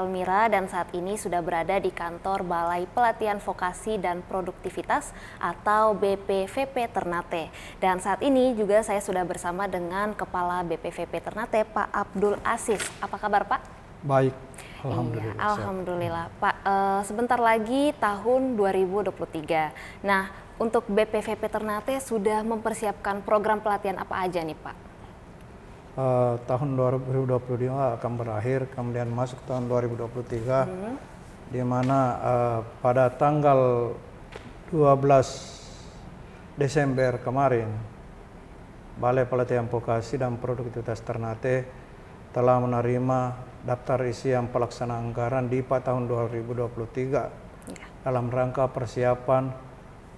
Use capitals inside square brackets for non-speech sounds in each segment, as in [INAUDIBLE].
Almira dan saat ini sudah berada di kantor Balai Pelatihan Vokasi dan Produktivitas atau BPVP Ternate. Dan saat ini juga saya sudah bersama dengan Kepala BPVP Ternate, Pak Abdul Asis. Apa kabar Pak? Baik. Alhamdulillah. Iya, alhamdulillah, Pak. E, sebentar lagi tahun 2023. Nah, untuk BPVP Ternate sudah mempersiapkan program pelatihan apa aja nih, Pak? uh, tahun 2022 akan berakhir, kemudian masuk tahun 2023, hmm. di mana uh, pada tanggal 12 Desember kemarin, Balai Pelatihan Vokasi dan Produktivitas Ternate telah menerima daftar isi yang pelaksana anggaran di pak tahun 2023 ya. dalam rangka persiapan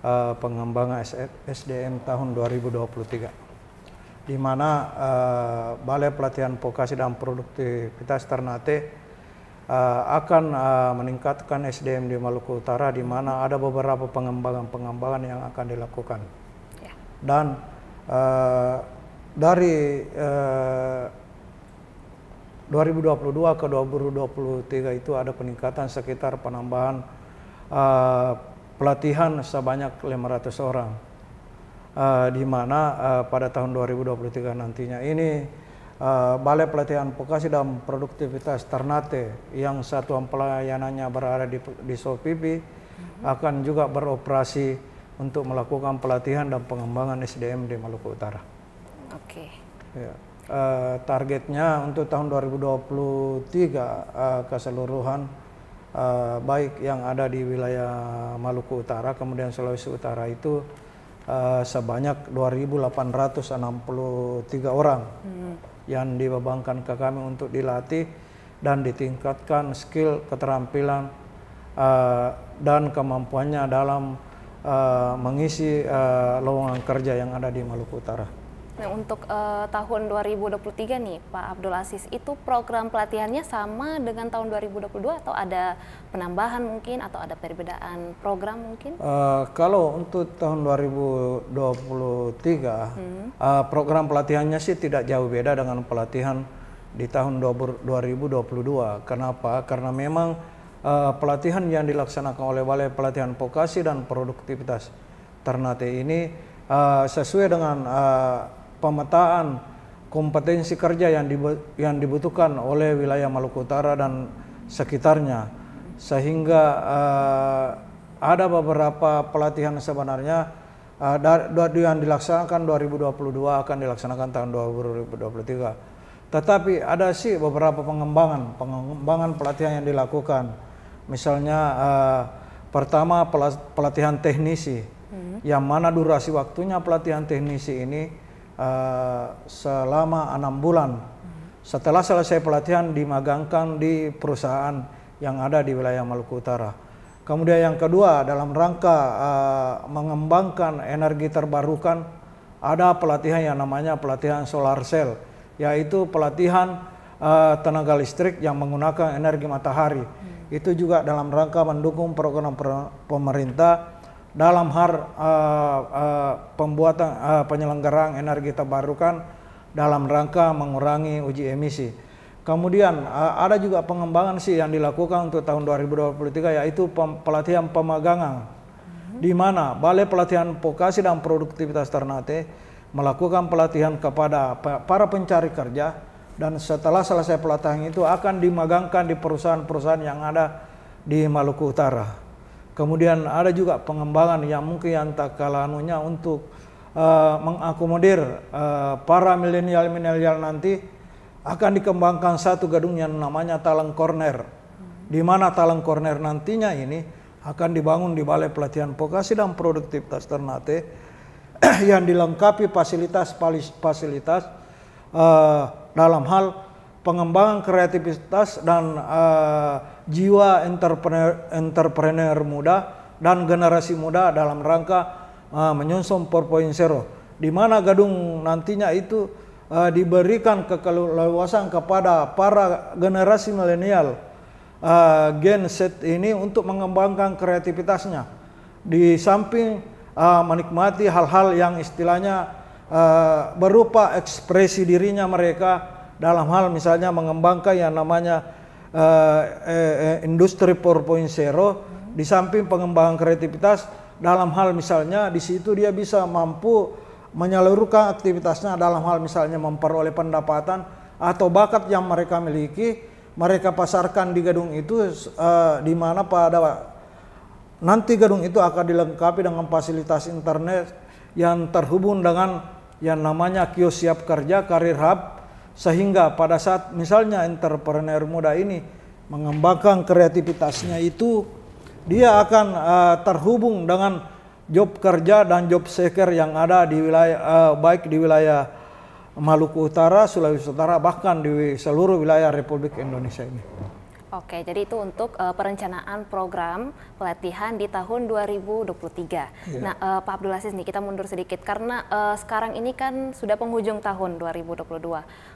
uh, pengembangan SDM e, tahun 2023 di mana uh, Balai Pelatihan Vokasi dan Produktivitas Ternate uh, akan uh, meningkatkan SDM di Maluku Utara di mana ada beberapa pengembangan-pengembangan yang akan dilakukan. Ya. Dan uh, dari uh, 2022 ke 2023 itu ada peningkatan sekitar penambahan uh, pelatihan sebanyak 500 orang uh, di mana uh, pada tahun 2023 nantinya ini uh, Balai Pelatihan Vokasi dan Produktivitas Ternate yang satuan pelayanannya berada di, di Sopipi hmm. akan juga beroperasi untuk melakukan pelatihan dan pengembangan SDM di Maluku Utara. Oke. Okay. Ya. Uh, targetnya untuk tahun 2023 uh, keseluruhan uh, baik yang ada di wilayah Maluku Utara kemudian Sulawesi Utara itu uh, sebanyak 2.863 orang hmm. yang dibebankan ke kami untuk dilatih dan ditingkatkan skill keterampilan uh, dan kemampuannya dalam uh, mengisi uh, lowongan kerja yang ada di Maluku Utara. Nah, untuk uh, tahun 2023 nih, Pak Abdul Aziz, itu program pelatihannya sama dengan tahun 2022 atau ada penambahan mungkin atau ada perbedaan program mungkin? Uh, kalau untuk tahun 2023, hmm. uh, program pelatihannya sih tidak jauh beda dengan pelatihan di tahun 2022. Kenapa? Karena memang uh, pelatihan yang dilaksanakan oleh Balai Pelatihan Vokasi dan Produktivitas Ternate ini uh, sesuai dengan uh, pemetaan kompetensi kerja yang yang dibutuhkan oleh wilayah Maluku Utara dan sekitarnya sehingga uh, ada beberapa pelatihan sebenarnya uh, eh, dari, yang dilaksanakan 2022 akan dilaksanakan tahun 2023 tetapi ada sih beberapa pengembangan, pengembangan pelatihan yang dilakukan. Misalnya uh, pertama pelatihan teknisi, hmm. yang mana durasi waktunya pelatihan teknisi ini uh, selama enam bulan. Setelah selesai pelatihan dimagangkan di perusahaan yang ada di wilayah Maluku Utara. Kemudian yang kedua dalam rangka uh, mengembangkan energi terbarukan ada pelatihan yang namanya pelatihan solar cell yaitu pelatihan uh, tenaga listrik yang menggunakan energi matahari. Hmm. Itu juga dalam rangka mendukung program pemerintah dalam hal uh, eh, uh, eh, pembuatan uh, penyelenggaraan energi terbarukan dalam rangka mengurangi uji emisi. Kemudian uh, ada juga pengembangan sih yang dilakukan untuk tahun 2023 yaitu pem pelatihan pemagangan hmm. di mana Balai Pelatihan Vokasi dan Produktivitas Ternate melakukan pelatihan kepada para pencari kerja dan setelah selesai pelatihan itu akan dimagangkan di perusahaan-perusahaan yang ada di Maluku Utara. Kemudian ada juga pengembangan yang mungkin yang tak kalah anunya untuk uh, mengakomodir uh, para milenial-milenial nanti akan dikembangkan satu gedung yang namanya Talang Corner. Di mana Talang Corner nantinya ini akan dibangun di Balai Pelatihan Vokasi dan Produktivitas Ternate [CLEARS THROAT] yang dilengkapi fasilitas-fasilitas uh, eh, dalam hal pengembangan kreativitas dan uh, jiwa entrepreneur, entrepreneur muda dan generasi muda dalam rangka uh, menyusun 4.0 di mana gedung nantinya itu uh, diberikan kekeluasan kepada para generasi milenial uh, gen Z ini untuk mengembangkan kreativitasnya di samping uh, menikmati hal-hal yang istilahnya uh, berupa ekspresi dirinya mereka dalam hal misalnya mengembangkan yang namanya uh, eh, industri 4.0 di samping pengembangan kreativitas dalam hal misalnya di situ dia bisa mampu menyalurkan aktivitasnya dalam hal misalnya memperoleh pendapatan atau bakat yang mereka miliki mereka pasarkan di gedung itu uh, di mana pada nanti gedung itu akan dilengkapi dengan fasilitas internet yang terhubung dengan yang namanya kios siap kerja karir hub sehingga pada saat misalnya entrepreneur muda ini mengembangkan kreativitasnya itu, dia akan uh, terhubung dengan job kerja dan job seeker yang ada di wilayah uh, baik di wilayah Maluku Utara, Sulawesi Utara, bahkan di seluruh wilayah Republik Indonesia ini. Oke, jadi itu untuk uh, perencanaan program pelatihan di tahun 2023. Ya. Nah, uh, Pak Abdul Aziz nih kita mundur sedikit karena uh, sekarang ini kan sudah penghujung tahun 2022.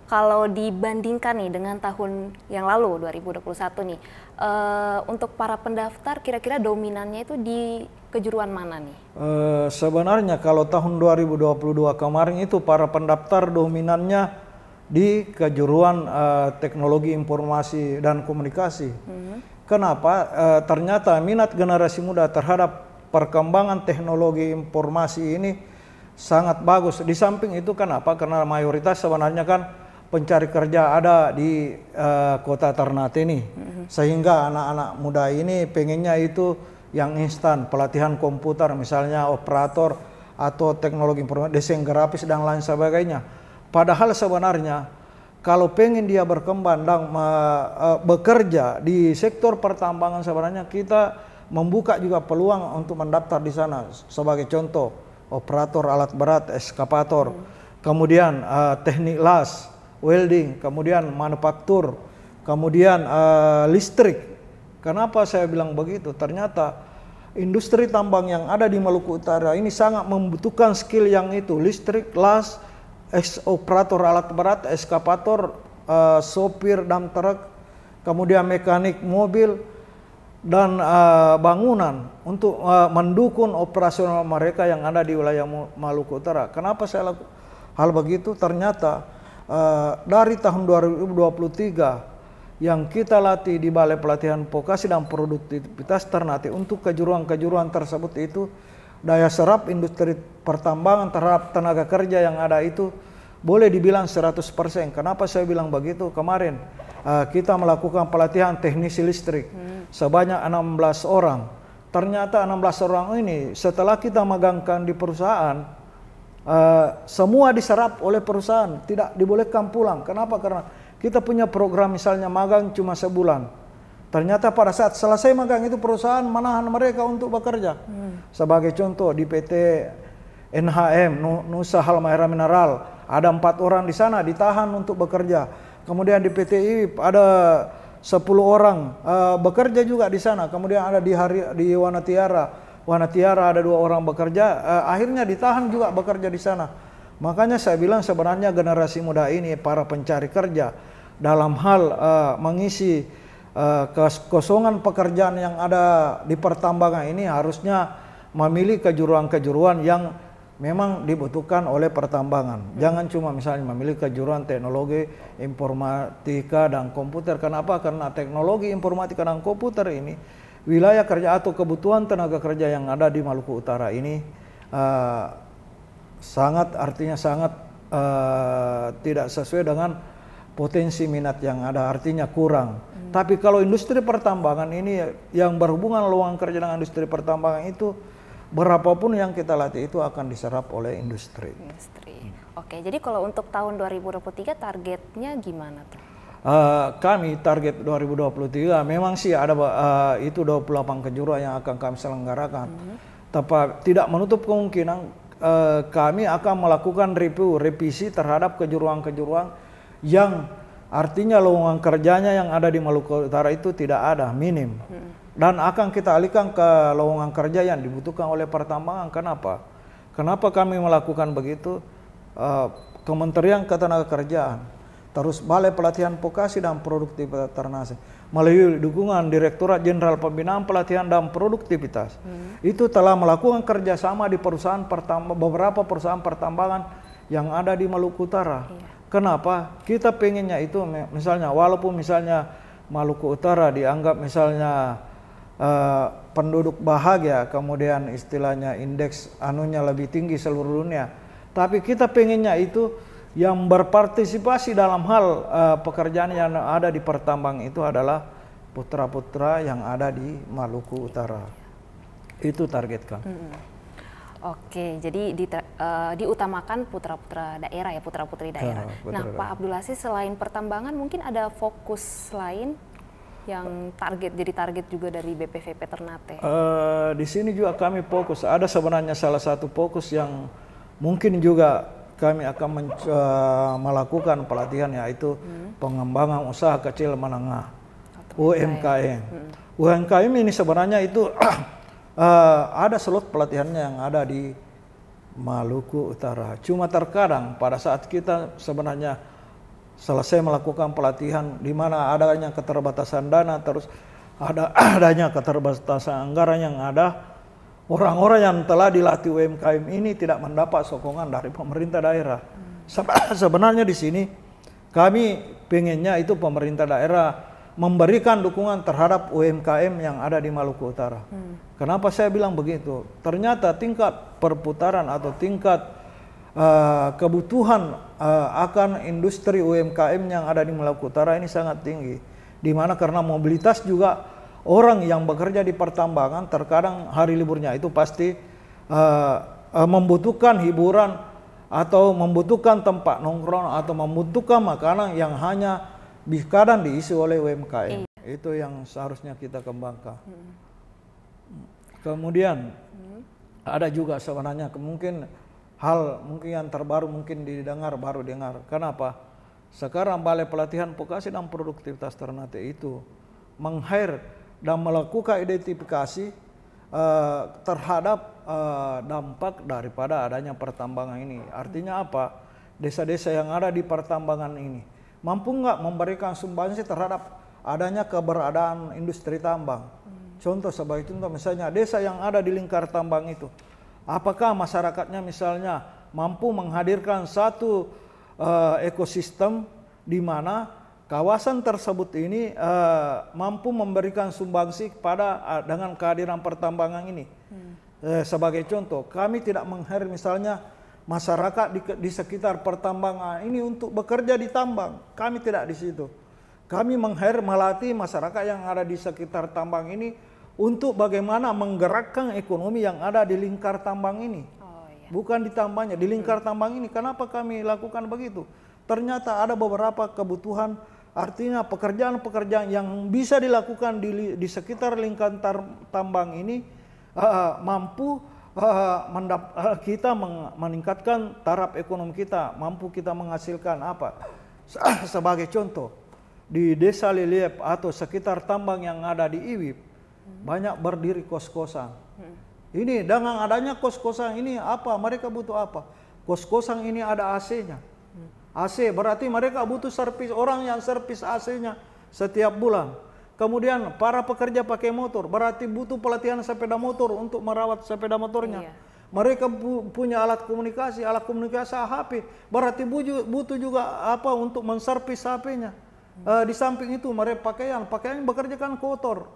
Kalau dibandingkan nih dengan tahun yang lalu 2021 nih, uh, untuk para pendaftar kira-kira dominannya itu di kejuruan mana nih? Uh, sebenarnya kalau tahun 2022 kemarin itu para pendaftar dominannya di kejuruan uh, teknologi informasi dan komunikasi. Hmm. Kenapa? Uh, ternyata minat generasi muda terhadap perkembangan teknologi informasi ini sangat bagus. Di samping itu kenapa? Karena mayoritas sebenarnya kan pencari kerja ada di uh, kota Ternate mm Hmm. Sehingga anak-anak muda ini pengennya itu yang instan, pelatihan komputer misalnya operator atau teknologi informasi, desain grafis dan lain sebagainya Padahal sebenarnya kalau pengen dia berkembang dan e, bekerja di sektor pertambangan sebenarnya kita membuka juga peluang untuk mendaftar di sana. Sebagai contoh, operator alat berat, eskapator, hmm. kemudian uh, teknik las, welding, kemudian manufaktur, kemudian uh, listrik. Kenapa saya bilang begitu? Ternyata industri tambang yang ada di Maluku Utara ini sangat membutuhkan skill yang itu, listrik, las, eks operator alat berat, eskapator, uh, sopir dam truk, kemudian mekanik mobil dan uh, bangunan untuk uh, mendukung operasional mereka yang ada di wilayah Maluku Utara. Kenapa saya lakukan hal begitu? Ternyata uh, dari tahun 2023 yang kita latih di Balai Pelatihan Vokasi dan Produktivitas Ternate untuk kejuruan-kejuruan tersebut itu daya serap industri pertambangan terhadap tenaga kerja yang ada itu boleh dibilang 100%. Kenapa saya bilang begitu? Kemarin uh, kita melakukan pelatihan teknisi listrik hmm. sebanyak 16 orang. Ternyata 16 orang ini setelah kita magangkan di perusahaan uh, semua diserap oleh perusahaan, tidak dibolehkan pulang. Kenapa? Karena kita punya program misalnya magang cuma sebulan Ternyata pada saat selesai magang itu perusahaan menahan mereka untuk bekerja. Hmm. Sebagai contoh di PT NHM Nusa Halmahera Mineral ada empat orang di sana ditahan untuk bekerja. Kemudian di PT IWIP ada sepuluh orang uh, bekerja juga di sana. Kemudian ada di hari di Wanatiara Wanatiara ada dua orang bekerja, Uh, akhirnya ditahan juga bekerja di sana. Makanya saya bilang sebenarnya generasi muda ini para pencari kerja dalam hal uh, mengisi Eh, kekosongan pekerjaan yang ada di pertambangan ini harusnya memilih kejuruan-kejuruan yang memang dibutuhkan oleh pertambangan. Hmm. Jangan cuma misalnya memilih kejuruan teknologi informatika dan komputer. Kenapa? Karena teknologi informatika dan komputer ini wilayah kerja atau kebutuhan tenaga kerja yang ada di Maluku Utara ini uh, sangat artinya sangat uh, tidak sesuai dengan potensi minat yang ada. Artinya kurang tapi kalau industri pertambangan ini yang berhubungan luang kerja dengan industri pertambangan itu berapapun yang kita latih itu akan diserap oleh industri. Industri. Hmm. Oke, jadi kalau untuk tahun 2023 targetnya gimana tuh? Uh, kami target 2023 memang sih ada uh, itu 28 kejuruan yang akan kami selenggarakan. Hmm. Tapi tidak menutup kemungkinan uh, kami akan melakukan review revisi terhadap kejuruan-kejuruan yang Artinya lowongan kerjanya yang ada di Maluku Utara itu tidak ada, minim. Hmm. Dan akan kita alihkan ke lowongan kerja yang dibutuhkan oleh pertambangan. Kenapa? Kenapa kami melakukan begitu? Eh, Kementerian Ketenagakerjaan, terus Balai Pelatihan Vokasi dan Produktivitas Ternasi, melalui dukungan Direktorat Jenderal Pembinaan Pelatihan dan Produktivitas, hmm. itu telah melakukan kerjasama di perusahaan pertama, beberapa perusahaan pertambangan yang ada di Maluku Utara. Iya. Kenapa? Kita pengennya itu misalnya walaupun misalnya Maluku Utara dianggap misalnya uh, penduduk bahagia, kemudian istilahnya indeks anunya lebih tinggi seluruh dunia. Tapi kita pengennya itu yang berpartisipasi dalam hal uh, pekerjaan yang ada di pertambang itu adalah putra-putra yang ada di Maluku Utara. Itu target kami. Mm -hmm. Oke, jadi di, uh, eh, diutamakan putra-putra daerah ya, putra-putri ah, daerah. Nah, nah Pak Abdul Aziz selain pertambangan mungkin ada fokus lain yang target jadi target juga dari BPVP Ternate. Uh, di sini juga kami fokus. Ada sebenarnya salah satu fokus yang mungkin juga kami akan eh, melakukan pelatihan yaitu hmm. pengembangan usaha kecil menengah UMKM. UMKM. Hmm. UMKM ini sebenarnya itu [CLEARS THROAT] Eh, ada slot pelatihannya yang ada di Maluku Utara. Cuma terkadang pada saat kita sebenarnya selesai melakukan pelatihan di mana adanya keterbatasan dana terus ada [CLEARS THROAT] adanya keterbatasan anggaran yang ada orang-orang yang telah dilatih UMKM ini tidak mendapat sokongan dari pemerintah daerah. Hmm. [CLEARS THROAT] Sebenarnya di sini kami pengennya itu pemerintah daerah memberikan dukungan terhadap UMKM yang ada di Maluku Utara. Hmm. Kenapa saya bilang begitu? Ternyata tingkat perputaran atau tingkat uh, kebutuhan uh, akan industri UMKM yang ada di Maluku Utara ini sangat tinggi. Di mana karena mobilitas juga orang yang bekerja di pertambangan terkadang hari liburnya itu pasti uh, uh, membutuhkan hiburan atau membutuhkan tempat nongkrong atau membutuhkan makanan yang hanya kadang diisi oleh UMKM. Iya. Itu yang seharusnya kita kembangkan. Hmm. Kemudian hmm. ada juga sebenarnya mungkin hal mungkin yang terbaru mungkin didengar baru dengar. Kenapa? Sekarang Balai Pelatihan Vokasi dan Produktivitas Ternate itu meng dan melakukan identifikasi uh, terhadap uh, dampak daripada adanya pertambangan ini. Artinya apa? Desa-desa yang ada di pertambangan ini mampu nggak memberikan sumbangsi terhadap adanya keberadaan industri tambang. Hmm. Contoh sebagai contoh misalnya desa yang ada di lingkar tambang itu, apakah masyarakatnya misalnya mampu menghadirkan satu uh, ekosistem di mana kawasan tersebut ini uh, mampu memberikan sumbangsi pada uh, eh, dengan kehadiran pertambangan ini. Hmm. Eh, sebagai contoh, kami tidak menghadir misalnya masyarakat di, di sekitar pertambangan ini untuk bekerja di tambang. Kami tidak di situ. Kami mengher melatih masyarakat yang ada di sekitar tambang ini untuk bagaimana menggerakkan ekonomi yang ada di lingkar tambang ini. Oh, iya. Bukan di tambangnya, di lingkar tambang ini. Kenapa kami lakukan begitu? Ternyata ada beberapa kebutuhan Artinya pekerjaan-pekerjaan yang bisa dilakukan di, di sekitar lingkar tambang ini uh, mampu Eh, eh, kita meningkatkan taraf ekonomi kita, mampu kita menghasilkan apa. [COUGHS] Sebagai contoh, di desa Liliep atau sekitar tambang yang ada di Iwip, hmm. banyak berdiri kos-kosan. Hmm. Ini dengan adanya kos-kosan ini apa? Mereka butuh apa? Kos-kosan ini ada AC-nya. Hmm. AC berarti mereka butuh servis orang yang servis AC-nya setiap bulan Kemudian para pekerja pakai motor, berarti butuh pelatihan sepeda motor untuk merawat sepeda motornya. Iya. Mereka punya alat komunikasi, alat komunikasi HP, berarti butuh juga apa untuk menservis HP-nya. Hmm. Uh, di samping itu mereka pakaian, pakaian bekerja kan kotor.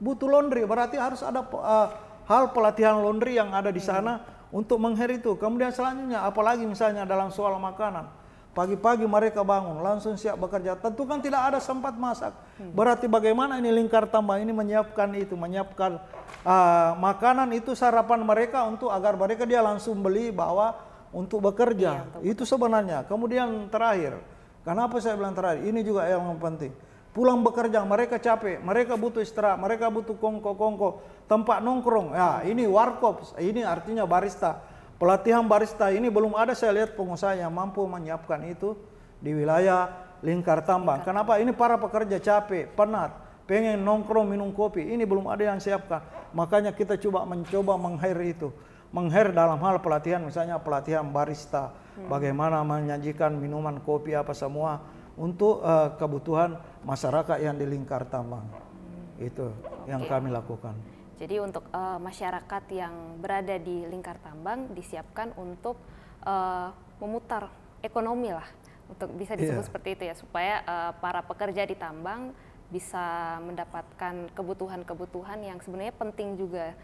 Butuh laundry, berarti harus ada uh, hal pelatihan laundry yang ada di iya. sana hmm. untuk mengheri itu. Kemudian selanjutnya apalagi misalnya dalam soal makanan Pagi-pagi mereka bangun, langsung siap bekerja. Tentu kan tidak ada sempat masak. Hmm. Berarti bagaimana ini lingkar tambah ini menyiapkan itu, menyiapkan uh, makanan itu sarapan mereka untuk agar mereka dia langsung beli bawa untuk bekerja. Iya, Itu sebenarnya. Kemudian terakhir, kenapa saya bilang terakhir? Ini juga yang penting. Pulang bekerja, mereka capek, mereka butuh istirahat, mereka butuh kongko-kongko, tempat nongkrong. Ya, ini warkop, ini artinya barista Pelatihan barista ini belum ada saya lihat pengusaha yang mampu menyiapkan itu di wilayah lingkar tambang. Lingkar. Kenapa? Ini para pekerja capek, penat, pengen nongkrong minum kopi. Ini belum ada yang siapkan. Makanya kita coba mencoba menghair itu. Menghair dalam hal pelatihan, misalnya pelatihan barista. Hmm. Bagaimana menyajikan minuman kopi apa semua untuk uh, kebutuhan masyarakat yang di lingkar tambang. Hmm. Itu yang kami lakukan. Jadi untuk uh, masyarakat yang berada di lingkar tambang disiapkan untuk uh, memutar ekonomi lah untuk bisa disebut yeah. seperti itu ya supaya uh, para pekerja di tambang bisa mendapatkan kebutuhan-kebutuhan yang sebenarnya penting juga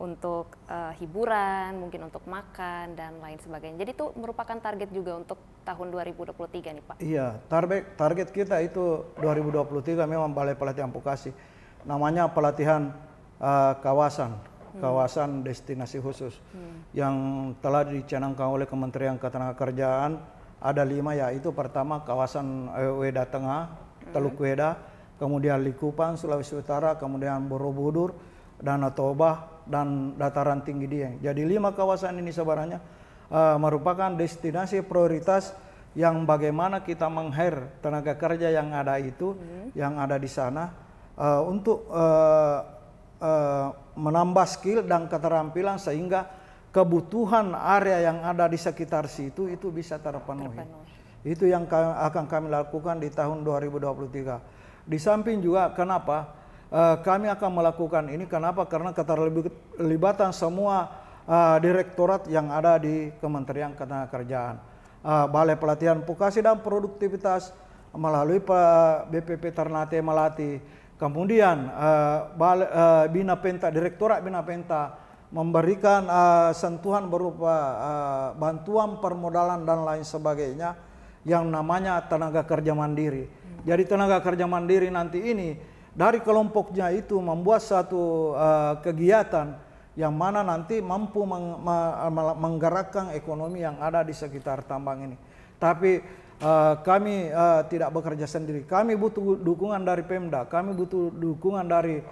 untuk uh, hiburan, mungkin untuk makan dan lain sebagainya. Jadi itu merupakan target juga untuk tahun 2023 nih Pak. Iya, target target kita itu 2023 memang Balai Pelatihan Vokasi. Namanya pelatihan uh, kawasan hmm. kawasan destinasi khusus hmm. yang telah dicanangkan oleh Kementerian Ketenagakerjaan ada lima yaitu pertama kawasan eh, Weda Tengah, hmm. Teluk Weda, kemudian Likupan Sulawesi Utara, kemudian Borobudur, Danau Toba dan dataran tinggi Dieng. Jadi lima kawasan ini sebenarnya uh, merupakan destinasi prioritas yang bagaimana kita menghair tenaga kerja yang ada itu hmm. yang ada di sana uh, untuk uh, Eh, menambah skill dan keterampilan sehingga kebutuhan area yang ada di sekitar situ itu bisa terpenuhi. terpenuhi. Itu yang akan kami lakukan di tahun 2023. Di samping juga kenapa uh, kami akan melakukan ini kenapa karena keterlibatan semua uh, direktorat yang ada di Kementerian Ketenagakerjaan, uh, Balai Pelatihan Vokasi dan Produktivitas melalui BPP Ternate Melati Kemudian uh, Bina Penta, Direktorat Bina Penta memberikan uh, sentuhan berupa uh, bantuan permodalan dan lain sebagainya yang namanya tenaga kerja mandiri. Jadi tenaga kerja mandiri nanti ini dari kelompoknya itu membuat satu uh, kegiatan yang mana nanti mampu meng, menggerakkan ekonomi yang ada di sekitar tambang ini. Tapi Eh, kami uh, tidak bekerja sendiri. Kami butuh dukungan dari Pemda, kami butuh dukungan dari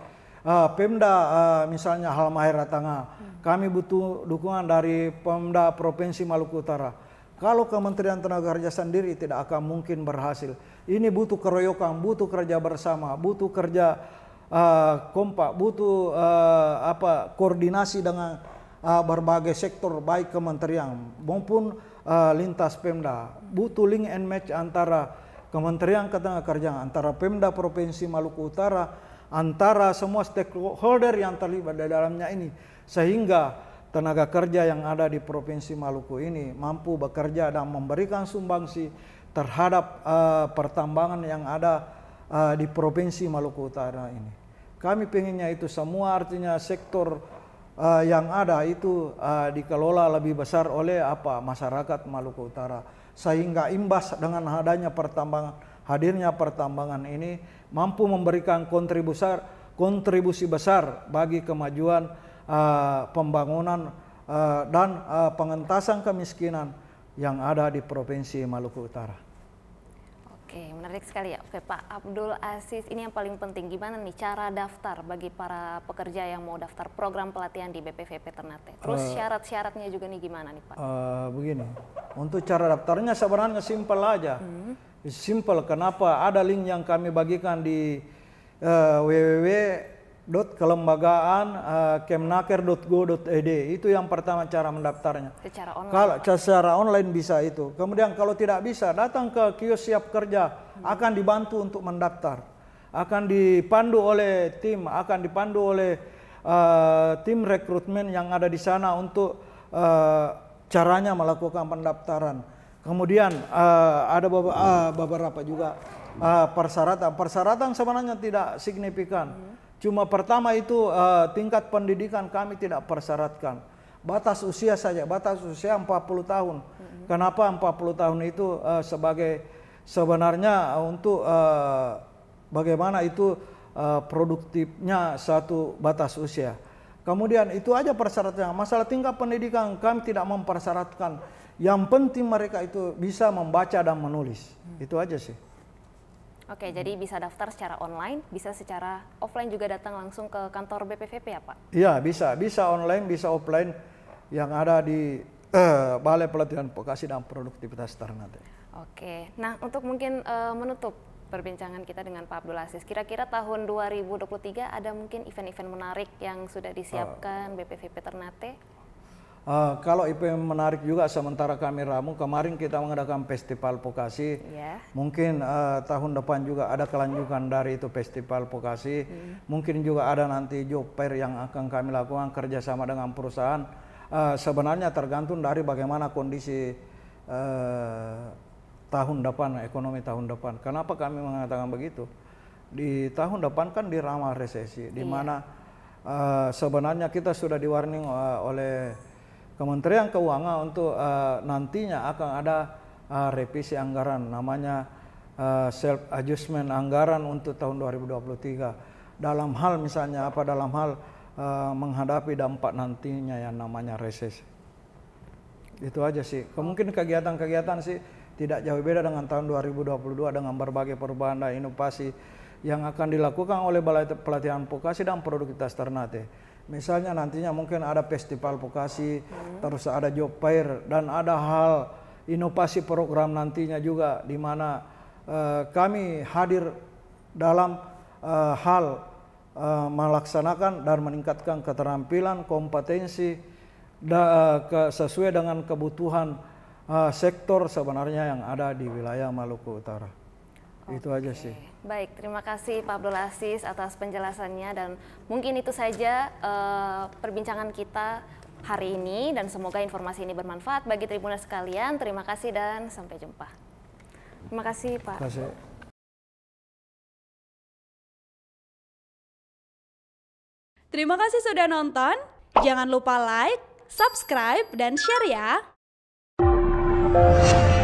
uh, Pemda uh, misalnya Halmahera Tengah. Hmm. Kami butuh dukungan dari Pemda Provinsi Maluku Utara. Kalau Kementerian Tenaga Kerja sendiri tidak akan mungkin berhasil. Ini butuh keroyokan, butuh kerja bersama, butuh kerja uh, kompak, butuh uh, apa koordinasi dengan uh, berbagai sektor baik kementerian maupun uh, lintas Pemda. Butuh link and match antara Kementerian Ketenagakerjaan, antara Pemda Provinsi Maluku Utara, antara semua stakeholder yang terlibat di dalamnya ini sehingga tenaga kerja yang ada di Provinsi Maluku ini mampu bekerja dan memberikan sumbangsi terhadap uh, pertambangan yang ada uh, di Provinsi Maluku Utara ini. Kami pengennya itu semua artinya sektor uh, yang ada itu uh, dikelola lebih besar oleh apa masyarakat Maluku Utara sehingga imbas dengan adanya pertambangan hadirnya pertambangan ini mampu memberikan kontribusi kontribusi besar bagi kemajuan uh, pembangunan uh, dan uh, pengentasan kemiskinan yang ada di Provinsi Maluku Utara. Oke, menarik sekali ya. Oke, Pak Abdul Aziz, ini yang paling penting. Gimana nih cara daftar bagi para pekerja yang mau daftar program pelatihan di BPVP Ternate? Terus uh, syarat-syaratnya juga nih gimana nih, Pak? Uh, begini, untuk cara daftarnya sebenarnya simpel aja. Hmm. Simpel, kenapa? Ada link yang kami bagikan di uh, eh, www kelembagaan uh, eh, kemnaker.go.id itu yang pertama cara mendaftarnya. Secara online. Kalau secara online bisa itu. Kemudian kalau tidak bisa datang ke kios siap kerja hmm. akan dibantu untuk mendaftar. Akan dipandu oleh tim, akan dipandu oleh uh, tim rekrutmen yang ada di sana untuk uh, caranya melakukan pendaftaran. Kemudian uh, ada beberapa, uh, ah, beberapa juga persyaratan-persyaratan sebenarnya tidak signifikan. Cuma pertama itu uh, tingkat pendidikan kami tidak persyaratkan. Batas usia saja, batas usia 40 tahun. Mm -hmm. Kenapa 40 tahun itu uh, sebagai sebenarnya untuk uh, bagaimana itu uh, produktifnya satu batas usia. Kemudian itu aja persyaratnya. Masalah tingkat pendidikan kami tidak mempersyaratkan. Yang penting mereka itu bisa membaca dan menulis. Mm -hmm. Itu aja sih. Oke, hmm. jadi bisa daftar secara online, bisa secara offline juga datang langsung ke kantor BPVP ya Pak? Iya, bisa. Bisa online, bisa offline yang ada di uh, Balai Pelatihan Vokasi dan Produktivitas Ternate. Oke, nah untuk mungkin uh, menutup perbincangan kita dengan Pak Abdul Aziz, kira-kira tahun 2023 ada mungkin event-event menarik yang sudah disiapkan uh, ah. BPVP Ternate? Uh, kalau IPM menarik juga sementara kami ramu kemarin kita mengadakan festival vokasi yeah. mungkin uh, tahun depan juga ada kelanjutan dari itu festival vokasi mm. mungkin juga ada nanti job fair yang akan kami lakukan kerjasama dengan perusahaan uh, sebenarnya tergantung dari bagaimana kondisi uh, tahun depan ekonomi tahun depan kenapa kami mengatakan begitu di tahun depan kan diramal resesi di iya. mana uh, sebenarnya kita sudah diwarning uh, oleh Kementerian Keuangan untuk uh, nantinya akan ada uh, revisi anggaran namanya uh, self adjustment anggaran untuk tahun 2023 dalam hal misalnya apa dalam hal uh, menghadapi dampak nantinya yang namanya resesi. Itu aja sih. Kemungkinan kegiatan-kegiatan sih tidak jauh beda dengan tahun 2022 dengan berbagai perubahan dan inovasi yang akan dilakukan oleh Balai Pelatihan Vokasi dan Produktivitas Ternate Misalnya nantinya mungkin ada festival vokasi, hmm. terus ada job fair dan ada hal inovasi program nantinya juga di mana uh, kami hadir dalam uh, hal uh, melaksanakan dan meningkatkan keterampilan, kompetensi da, uh, ke, sesuai dengan kebutuhan uh, sektor sebenarnya yang ada di wilayah Maluku Utara. Itu aja sih. Baik, terima kasih Pak Abdul Aziz atas penjelasannya dan mungkin itu saja uh, perbincangan kita hari ini dan semoga informasi ini bermanfaat bagi tribuna sekalian. Terima kasih dan sampai jumpa. Terima kasih Pak. Terima kasih. Terima kasih sudah nonton. Jangan lupa like, subscribe, dan share ya.